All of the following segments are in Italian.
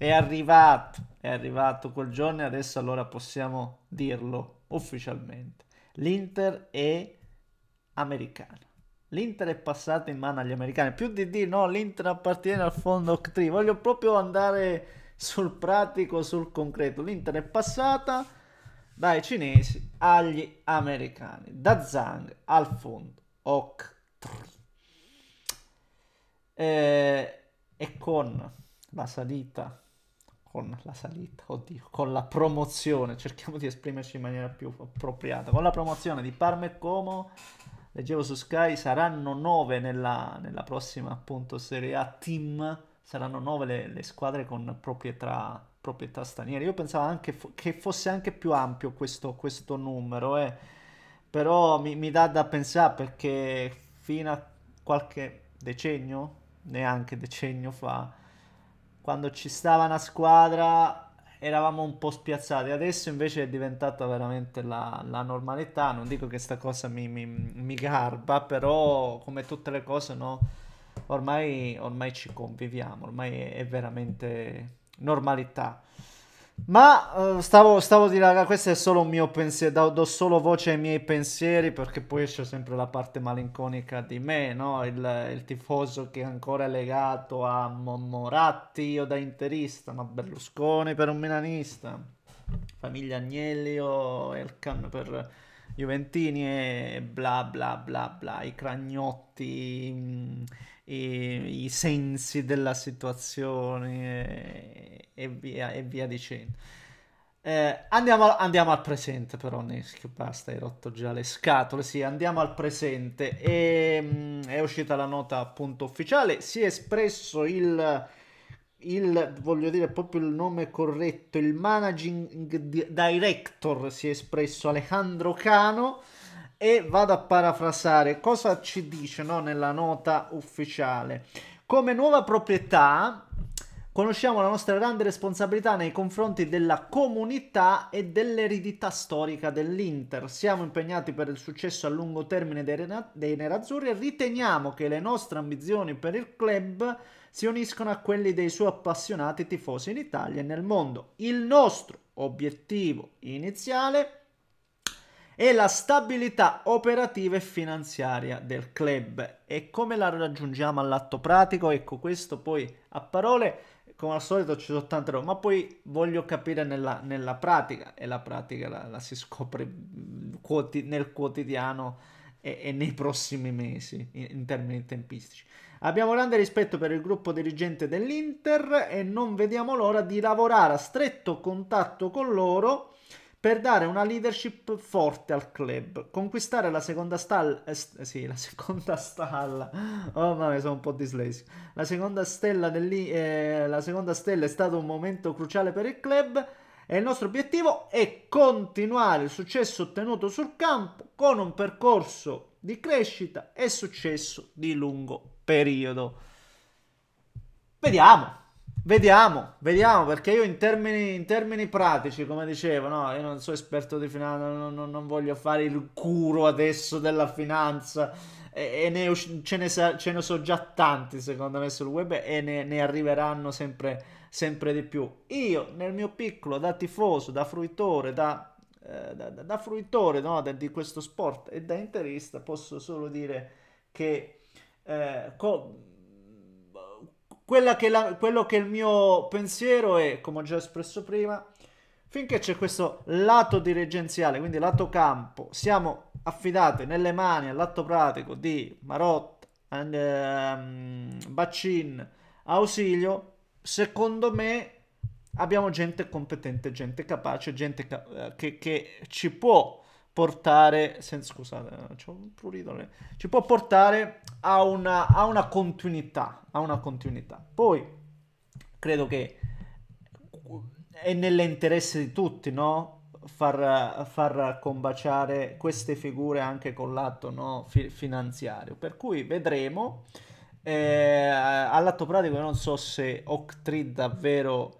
È arrivato, è arrivato quel giorno e adesso allora possiamo dirlo ufficialmente. L'Inter è americana. L'Inter è passata in mano agli americani. Più di dire no, l'Inter appartiene al fondo Octri. Voglio proprio andare sul pratico, sul concreto. L'Inter è passata dai cinesi agli americani. Da Zhang al fondo Octri. Eh, e con la salita con la salita, oddio, con la promozione, cerchiamo di esprimerci in maniera più appropriata, con la promozione di Parma e Como, leggevo su Sky, saranno nove nella, nella prossima appunto Serie A team, saranno nove le, le squadre con proprietà, proprietà straniere, io pensavo anche fo- che fosse anche più ampio questo, questo numero, eh. però mi, mi dà da pensare perché fino a qualche decennio, neanche decennio fa, quando ci stava una squadra eravamo un po' spiazzati, adesso invece è diventata veramente la, la normalità, non dico che questa cosa mi, mi, mi, garba, però come tutte le cose no, ormai, ormai ci conviviamo, ormai è veramente normalità. Ma uh, stavo, stavo di raga, questo è solo un mio pensiero, do, solo voce ai miei pensieri perché poi c'è sempre la parte malinconica di me, no? il, il, tifoso che è ancora legato a Moratti, io da interista, ma Berlusconi per un milanista, famiglia Agnelli o Elkan per Juventini e bla bla bla bla, i cragnotti, mm, i, i, sensi della situazione e, via, e via, dicendo. Eh, andiamo, al, andiamo, al presente però, Nesk, basta, hai rotto già le scatole. Sì, andiamo al presente. E, ehm, mh, è uscita la nota appunto ufficiale, si è espresso il il, voglio dire proprio il nome corretto, il managing director si è espresso Alejandro Cano e vado a parafrasare cosa ci dice no, nella nota ufficiale. Come nuova proprietà conosciamo la nostra grande responsabilità nei confronti della comunità e dell'eredità storica dell'Inter. Siamo impegnati per il successo a lungo termine dei, rena- dei nerazzurri e riteniamo che le nostre ambizioni per il club si uniscono a quelli dei suoi appassionati tifosi in Italia e nel mondo. Il nostro obiettivo iniziale è la stabilità operativa e finanziaria del club e come la raggiungiamo all'atto pratico ecco questo poi a parole come al solito ci sono tante robe, ma poi voglio capire nella, nella pratica e la pratica la, la si scopre mm, quoti, nel quotidiano e, e, nei prossimi mesi in, in termini tempistici. Abbiamo grande rispetto per il gruppo dirigente dell'Inter e non vediamo l'ora di lavorare a stretto contatto con loro per dare una leadership forte al club, conquistare la seconda stalla, eh, eh, sì, la seconda stalla, oh mamma mia, sono un po' dislessico, la seconda, eh, la seconda stella è stato un momento cruciale per il club e il nostro obiettivo è continuare il successo ottenuto sul campo con un percorso di crescita e successo di lungo periodo. Vediamo. Vediamo, vediamo, perché io in termini, in termini pratici, come dicevo, no, io non sono esperto di finanza, non, non, non, voglio fare il curo adesso della finanza e, e ne, ce, ne, ce, ne, so già tanti secondo me sul web e ne, ne arriveranno sempre, sempre, di più. Io nel mio piccolo, da tifoso, da fruitore, da, eh, da, da fruitore no, da, di questo sport e da interista, posso solo dire che... Eh, co- che la, quello che è il mio pensiero è, come ho già espresso prima, finché c'è questo lato dirigenziale, quindi lato campo, siamo affidati nelle mani all'atto pratico di Marotta, ehm, Baccin, Ausilio, secondo me abbiamo gente competente, gente capace, gente ca eh, che, che ci può portare, sen- scusate, eh, c'ho un prurito, eh. ci può portare a una, a una, continuità, a una continuità. Poi credo che eh, è nell'interesse di tutti, no? Far, far combaciare queste figure anche con l'atto no? Fi- finanziario. Per cui vedremo. Eh, all'atto pratico non so se Octree davvero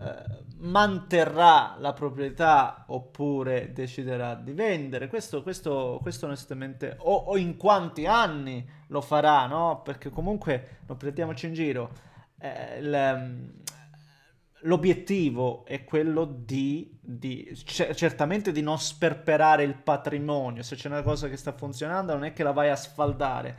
eh, manterrà la proprietà oppure deciderà di vendere. Questo, questo, questo onestamente, o, o, in quanti anni lo farà, no? Perché comunque, non prendiamoci in giro, eh, l, ehm, l'obiettivo è quello di, di c- certamente di non sperperare il patrimonio. Se c'è una cosa che sta funzionando non è che la vai a sfaldare,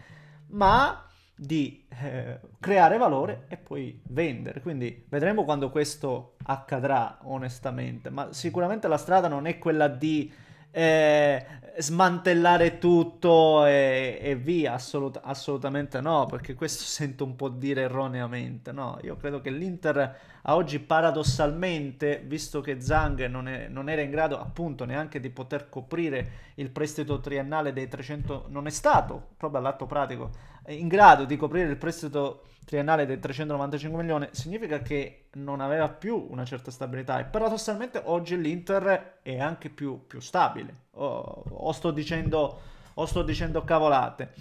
ma di eh, creare valore e poi vendere. Quindi vedremo quando questo accadrà, onestamente. Ma sicuramente la strada non è quella di eh, smantellare tutto e, e via, assolut- assolutamente no, perché questo sento un po' dire erroneamente. No, io credo che l'Inter a oggi paradossalmente, visto che Zhang non, è, non, era in grado appunto neanche di poter coprire il prestito triennale dei 300, non è stato proprio all'atto pratico eh, in grado di coprire il prestito triennale dei 395 milioni, significa che non aveva più una certa stabilità e paradossalmente oggi l'Inter è anche più, più stabile. O, oh, o oh, sto dicendo, o oh, sto dicendo cavolate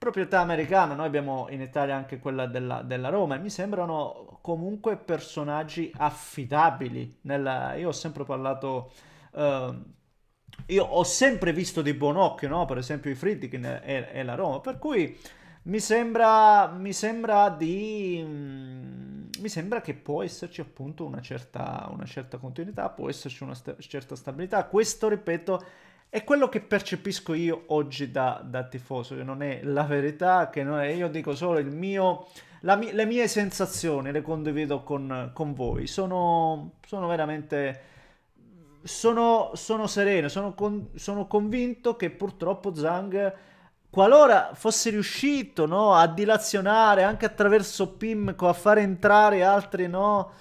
proprietà americana, noi abbiamo in Italia anche quella della, della Roma e mi sembrano comunque personaggi affidabili. Nella... Io ho sempre parlato... Uh, io ho sempre visto di buon occhio, no? per esempio, i Friedkin e, e, la Roma, per cui mi sembra, mi sembra di... Mm, mi sembra che può esserci appunto una certa, una certa continuità, può esserci una sta certa stabilità. Questo, ripeto, è quello che percepisco io oggi da, da tifoso, che non è la verità, che non è, io dico solo il mio, mi, le mie sensazioni, le condivido con, con voi. Sono, sono veramente... Sono, sono sereno, sono, con, sono convinto che purtroppo Zhang qualora fosse riuscito no, a dilazionare anche attraverso Pimco, a far entrare altri, no,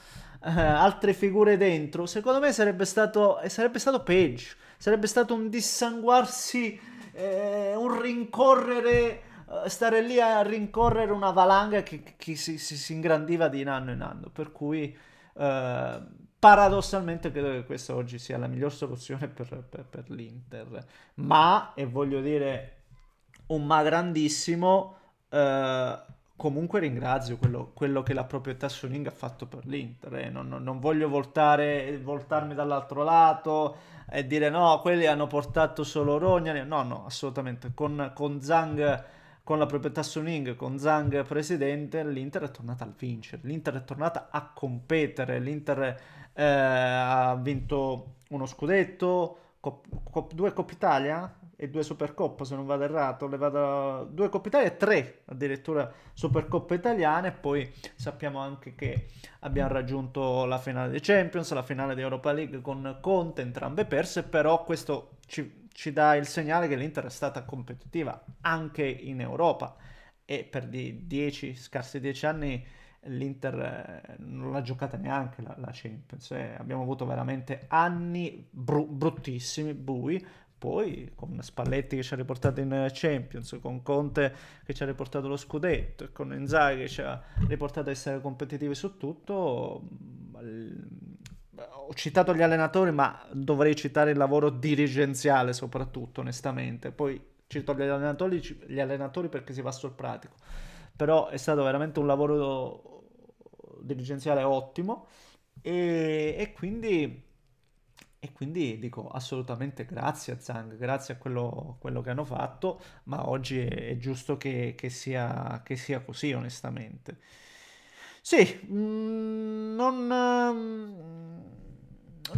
eh, altre figure dentro, secondo me sarebbe stato, sarebbe stato peggio sarebbe stato un dissanguarsi, eh, un rincorrere, eh, stare lì a rincorrere una valanga che, che si, si, si, ingrandiva di anno in anno. Per cui eh, paradossalmente credo che questa oggi sia la miglior soluzione per, per, per l'Inter. Ma, e voglio dire un ma grandissimo... Eh, comunque ringrazio quello, quello, che la proprietà Suning ha fatto per l'Inter. Eh. Non, non, non, voglio voltare, voltarmi dall'altro lato e dire no, quelli hanno portato solo Rogna. No, no, assolutamente. Con, con Zhang, con la proprietà Suning, con Zhang presidente, l'Inter è tornata a vincere. L'Inter è tornata a competere. L'Inter eh, ha vinto uno scudetto, Cop, Cop 2 Coppa Italia e due Supercoppa se non vado errato, le vado due Coppa Italia e tre addirittura Supercoppa italiane. poi sappiamo anche che abbiamo raggiunto la finale dei Champions, la finale di Europa League con Conte, entrambe perse, però questo ci, ci dà il segnale che l'Inter è stata competitiva anche in Europa e per di dieci, scarsi dieci anni l'Inter eh, non l'ha giocata neanche la, la Champions, eh. abbiamo avuto veramente anni bru bruttissimi, bui, poi con Spalletti che ci ha riportato in eh, Champions, con Conte che ci ha riportato lo scudetto con Inzaghi che ci ha riportato a essere competitivi su tutto, mm, eh, ho citato gli allenatori, ma dovrei citare il lavoro dirigenziale soprattutto, onestamente. Poi cito gli allenatori, gli allenatori perché si va sul pratico. Però è stato veramente un lavoro dirigenziale ottimo e, e quindi e quindi dico assolutamente grazie a Zang, grazie a quello, quello che hanno fatto, ma oggi è, è giusto che, che, sia, che, sia, così, onestamente. Sì, mm, non, mm,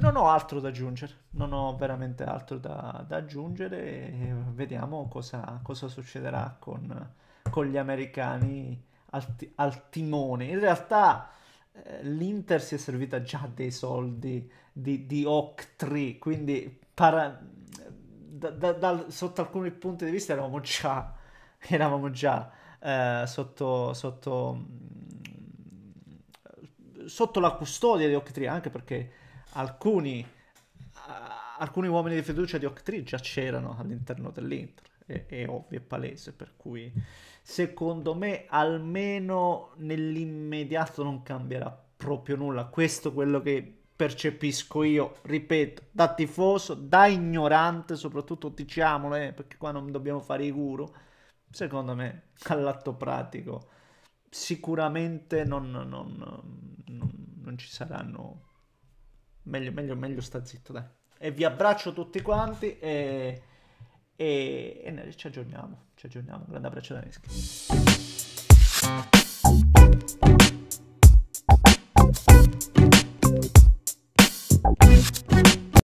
non, ho altro da aggiungere, non ho veramente altro da, da aggiungere vediamo cosa, cosa succederà con, con, gli americani al, al timone. In realtà... Eh, l'Inter si è servita già dei soldi di, di oc quindi para, da, da, da, sotto alcuni punti di vista eravamo già, eravamo già eh, sotto, sotto, mm, sotto, la custodia di Octree, anche perché alcuni, eh, alcuni uomini di fiducia di Octree già c'erano all'interno dell'Inter, è, è ovvio, è palese, per cui secondo me almeno nell'immediato non cambierà proprio nulla. Questo è quello che percepisco io, ripeto, da tifoso, da ignorante, soprattutto diciamolo, eh, perché qua non dobbiamo fare i guru, secondo me all'atto pratico sicuramente non, non, non, non ci saranno... Meglio, meglio, meglio sta zitto, dai. E vi abbraccio tutti quanti e e, e ci aggiorniamo. Ci aggiorniamo. Un grande abbraccio da Neschi.